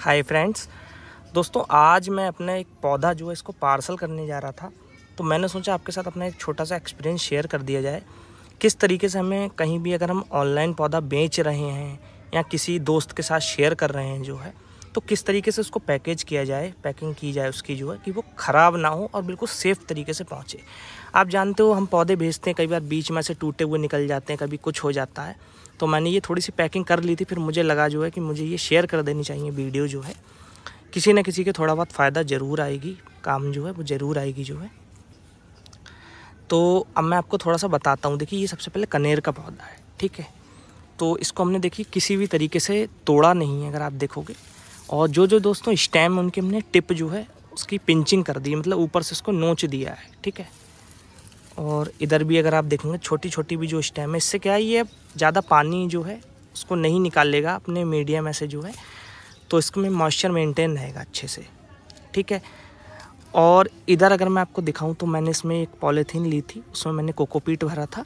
hi friends दोस्तों आज मैं अपना एक पौधा जो है इसको पार्सल करने जा रहा था तो मैंने सोचा आपके साथ अपना एक छोटा सा एक्सपीरियंस शेयर कर दिया जाए किस तरीके से हमें कहीं भी अगर हम ऑनलाइन पौधा बेच रहे हैं या किसी दोस्त के साथ शेयर कर रहे हैं जो है तो किस तरीके से उसको पैकेज किया जाए पैकिंग की जाए उसकी जो है कि वो ख़राब ना हो और बिल्कुल सेफ़ तरीके से पहुँचे आप जानते हो हम पौधे भेजते हैं कई बार बीच में से टूटे हुए निकल जाते हैं कभी कुछ हो जाता है तो मैंने ये थोड़ी सी पैकिंग कर ली थी फिर मुझे लगा जो है कि मुझे ये शेयर कर देनी चाहिए वीडियो जो है किसी न किसी के थोड़ा बहुत फ़ायदा ज़रूर आएगी काम जो है वो ज़रूर आएगी जो है तो अब मैं आपको थोड़ा सा बताता हूँ देखिए ये सबसे पहले कनेर का पौधा है ठीक है तो इसको हमने देखिए किसी भी तरीके से तोड़ा नहीं है अगर आप देखोगे और जो जो दोस्तों स्टैम उनके हमने टिप जो है उसकी पिंचिंग कर दी मतलब ऊपर से इसको नोच दिया है ठीक है और इधर भी अगर आप देखेंगे छोटी छोटी भी जो स्टेम है इससे क्या है ये ज़्यादा पानी जो है उसको नहीं निकाल लेगा अपने मीडियम से जो है तो इसमें मॉइस्चर मेंटेन रहेगा अच्छे से ठीक है और इधर अगर मैं आपको दिखाऊं तो मैंने इसमें एक पॉलीथीन ली थी उसमें मैंने कोकोपीट भरा था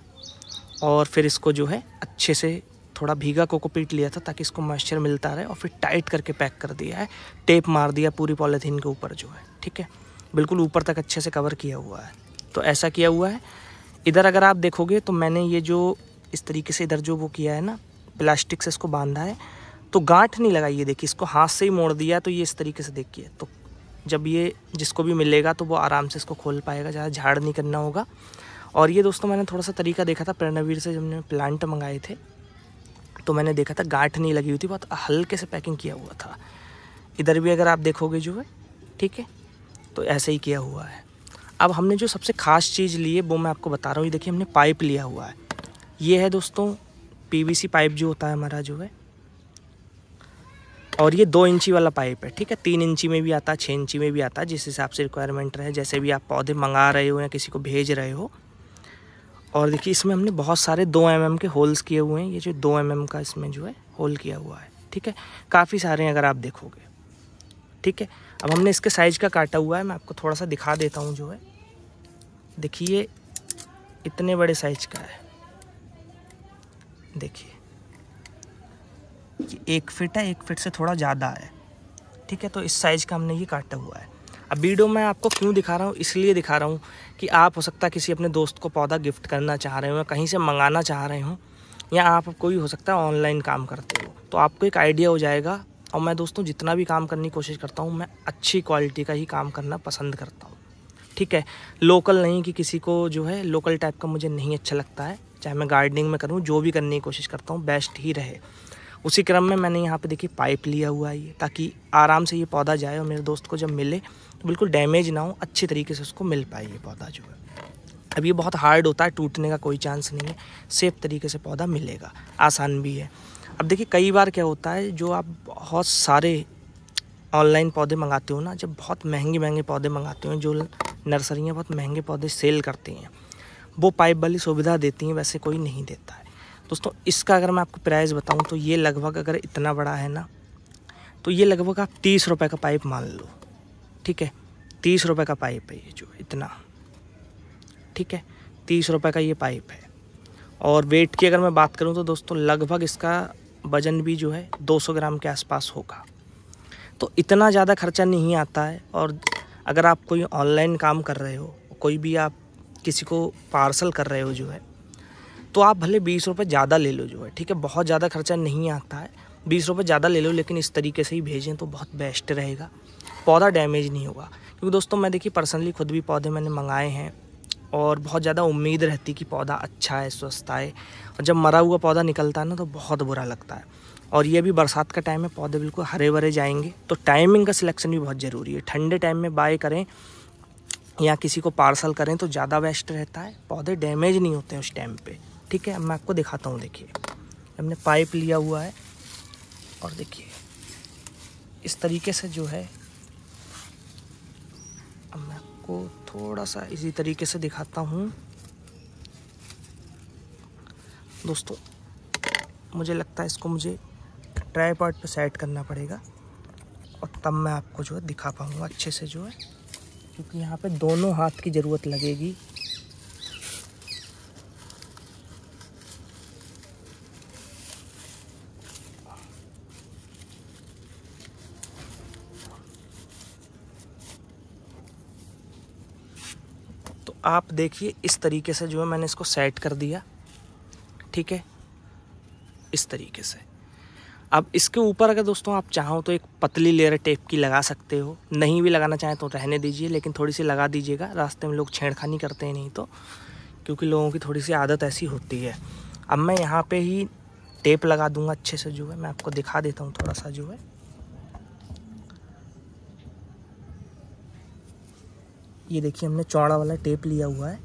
और फिर इसको जो है अच्छे से थोड़ा भीगा कोकोपीट लिया था ताकि इसको मॉइस्चर मिलता रहे और फिर टाइट करके पैक कर दिया है टेप मार दिया पूरी पॉलीथीन के ऊपर जो है ठीक है बिल्कुल ऊपर तक अच्छे से कवर किया हुआ है तो ऐसा किया हुआ है इधर अगर आप देखोगे तो मैंने ये जो इस तरीके से इधर जो वो किया है ना प्लास्टिक से इसको बांधा है तो गांठ नहीं लगाई है देखिए इसको हाथ से ही मोड़ दिया तो ये इस तरीके से देखिए तो जब ये जिसको भी मिलेगा तो वो आराम से इसको खोल पाएगा ज़्यादा झाड़ नहीं करना होगा और ये दोस्तों मैंने थोड़ा सा तरीका देखा था प्रणवीर से जब मैंने प्लांट मंगाए थे तो मैंने देखा था गांठ नहीं लगी हुई थी बहुत हल्के से पैकिंग किया हुआ था इधर भी अगर आप देखोगे जो है ठीक है तो ऐसे ही किया हुआ है अब हमने जो सबसे ख़ास चीज़ ली है वो मैं आपको बता रहा हूँ ये देखिए हमने पाइप लिया हुआ है ये है दोस्तों पीवीसी पाइप जो होता है हमारा जो है और ये दो इंची वाला पाइप है ठीक है तीन इंची में भी आता है छः इंची में भी आता है जिस हिसाब से रिक्वायरमेंट रहे जैसे भी आप पौधे मंगा रहे हो या किसी को भेज रहे हो और देखिए इसमें हमने बहुत सारे दो एम mm के होल्स किए हुए हैं ये जो दो एम mm का इसमें जो है होल किया हुआ है ठीक है काफ़ी सारे हैं अगर आप देखोगे ठीक है अब हमने इसके साइज़ का काटा हुआ है मैं आपको थोड़ा सा दिखा देता हूँ जो है देखिए इतने बड़े साइज का है देखिए एक फिट है एक फिट से थोड़ा ज़्यादा है ठीक है तो इस साइज़ का हमने ये काटा हुआ है अब वीडियो मैं आपको क्यों दिखा रहा हूँ इसलिए दिखा रहा हूँ कि आप हो सकता है किसी अपने दोस्त को पौधा गिफ्ट करना चाह रहे हो या कहीं से मंगाना चाह रहे हो या आप कोई हो सकता है ऑनलाइन काम करते हो तो आपको एक आइडिया हो जाएगा और मैं दोस्तों जितना भी काम करने की कोशिश करता हूँ मैं अच्छी क्वालिटी का ही काम करना पसंद करता हूँ ठीक है लोकल नहीं कि किसी को जो है लोकल टाइप का मुझे नहीं अच्छा लगता है चाहे मैं गार्डनिंग में करूँ जो भी करने की कोशिश करता हूँ बेस्ट ही रहे उसी क्रम में मैंने यहाँ पे देखिए पाइप लिया हुआ है ये ताकि आराम से ये पौधा जाए और मेरे दोस्त को जब मिले तो बिल्कुल डैमेज ना हो अच्छे तरीके से उसको मिल पाए ये पौधा जो है अब ये बहुत हार्ड होता है टूटने का कोई चांस नहीं है सेफ तरीके से पौधा मिलेगा आसान भी है अब देखिए कई बार क्या होता है जो आप बहुत सारे ऑनलाइन पौधे मंगाते हो ना जब बहुत महंगे महंगे पौधे मंगाते हो जो नर्सरियाँ बहुत महंगे पौधे सेल करती हैं वो पाइप वाली सुविधा देती हैं वैसे कोई नहीं देता है दोस्तों इसका अगर मैं आपको प्राइस बताऊं तो ये लगभग अगर इतना बड़ा है ना तो ये लगभग आप तीस रुपये का पाइप मान लो ठीक है तीस रुपये का पाइप है ये जो इतना ठीक है तीस रुपये का ये पाइप है और वेट की अगर मैं बात करूँ तो दोस्तों लगभग इसका वज़न भी जो है 200 ग्राम के आसपास होगा तो इतना ज़्यादा खर्चा नहीं आता है और अगर आप कोई ऑनलाइन काम कर रहे हो कोई भी आप किसी को पार्सल कर रहे हो जो है तो आप भले बीस रुपये ज़्यादा ले लो जो है ठीक है बहुत ज़्यादा खर्चा नहीं आता है बीस रुपये ज़्यादा ले लो लेकिन इस तरीके से ही भेजें तो बहुत बेस्ट रहेगा पौधा डैमेज नहीं होगा क्योंकि दोस्तों मैं देखिए पर्सनली खुद भी पौधे मैंने मंगाए हैं और बहुत ज़्यादा उम्मीद रहती कि पौधा अच्छा है स्वस्थ आए और जब मरा हुआ पौधा निकलता है ना तो बहुत बुरा लगता है और ये भी बरसात का टाइम है पौधे बिल्कुल हरे भरे जाएंगे तो टाइमिंग का सिलेक्शन भी बहुत ज़रूरी है ठंडे टाइम में बाय करें या किसी को पार्सल करें तो ज़्यादा वेस्ट रहता है पौधे डैमेज नहीं होते हैं उस टाइम पर ठीक है मैं आपको दिखाता हूँ देखिए हमने पाइप लिया हुआ है और देखिए इस तरीके से जो है मैं आपको थोड़ा सा इसी तरीके से दिखाता हूँ दोस्तों मुझे लगता है इसको मुझे ट्राई पार्ट पर सेट करना पड़ेगा और तब मैं आपको जो है दिखा पाऊँगा अच्छे से जो है क्योंकि यहाँ पे दोनों हाथ की ज़रूरत लगेगी आप देखिए इस तरीके से जो है मैंने इसको सेट कर दिया ठीक है इस तरीके से अब इसके ऊपर अगर दोस्तों आप चाहो तो एक पतली लेयर टेप की लगा सकते हो नहीं भी लगाना चाहें तो रहने दीजिए लेकिन थोड़ी सी लगा दीजिएगा रास्ते में लोग छेड़खानी करते हैं नहीं तो क्योंकि लोगों की थोड़ी सी आदत ऐसी होती है अब मैं यहाँ पे ही टेप लगा दूंगा अच्छे से जो है मैं आपको दिखा देता हूँ थोड़ा सा जो है ये देखिए हमने चौड़ा वाला टेप लिया हुआ है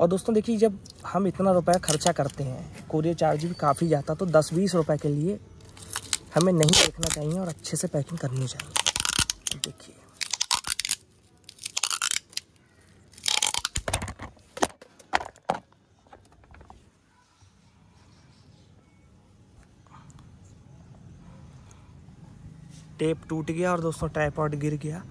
और दोस्तों देखिए जब हम इतना रुपया खर्चा करते हैं कोरियर चार्ज भी काफ़ी जाता तो दस बीस रुपये के लिए हमें नहीं देखना चाहिए और अच्छे से पैकिंग करनी चाहिए देखिए टेप टूट गया और दोस्तों ट्राईपॉड गिर गया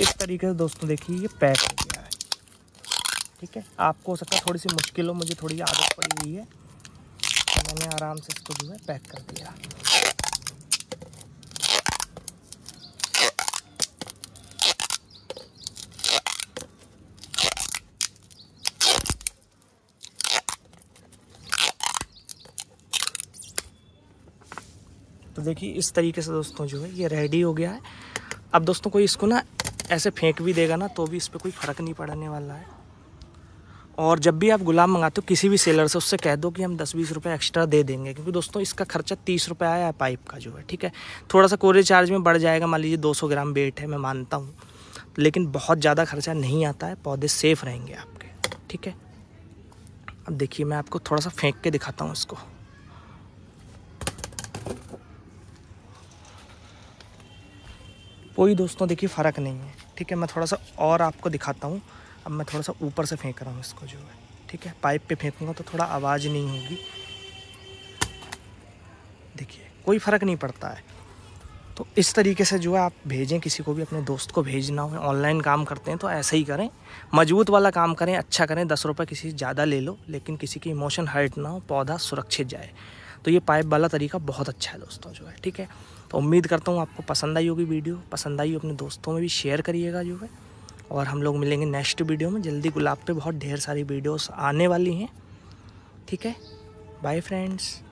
इस तरीके से दोस्तों देखिए ये पैक हो गया है ठीक है आपको हो सकता है थोड़ी सी मुश्किल हो मुझे थोड़ी आदत पड़ी हुई है तो मैंने आराम से इसको जो है पैक कर दिया तो देखिए इस तरीके से दोस्तों जो है ये रेडी हो गया है अब दोस्तों कोई इसको ना ऐसे फेंक भी देगा ना तो भी इस पर कोई फ़र्क नहीं पड़ने वाला है और जब भी आप गुलाब मंगाते हो किसी भी सेलर से उससे कह दो कि हम दस बीस रुपये एक्स्ट्रा दे देंगे क्योंकि दोस्तों इसका खर्चा तीस रुपये आया है पाइप का जो है ठीक है थोड़ा सा कोरियर चार्ज में बढ़ जाएगा मान लीजिए दो सौ ग्राम वेट है मैं मानता हूँ लेकिन बहुत ज़्यादा खर्चा नहीं आता है पौधे सेफ़ रहेंगे आपके ठीक है अब देखिए मैं आपको थोड़ा सा फेंक के दिखाता हूँ इसको कोई दोस्तों देखिए फ़र्क नहीं है ठीक है मैं थोड़ा सा और आपको दिखाता हूँ अब मैं थोड़ा सा ऊपर से फेंक रहा हूँ इसको जो है ठीक है पाइप पे फेंकूँगा तो थोड़ा आवाज़ नहीं होगी देखिए कोई फ़र्क नहीं पड़ता है तो इस तरीके से जो है आप भेजें किसी को भी अपने दोस्त को भेजना हो ऑनलाइन काम करते हैं तो ऐसे ही करें मजबूत वाला काम करें अच्छा करें दस रुपये किसी ज़्यादा ले लो लेकिन किसी की इमोशन हर्ट ना हो पौधा सुरक्षित जाए तो ये पाइप वाला तरीका बहुत अच्छा है दोस्तों जो है ठीक है तो उम्मीद करता हूँ आपको पसंद आई होगी वीडियो पसंद आई हो अपने दोस्तों में भी शेयर करिएगा जो है और हम लोग मिलेंगे नेक्स्ट वीडियो में जल्दी गुलाब पे बहुत ढेर सारी वीडियोस आने वाली हैं ठीक है बाय फ्रेंड्स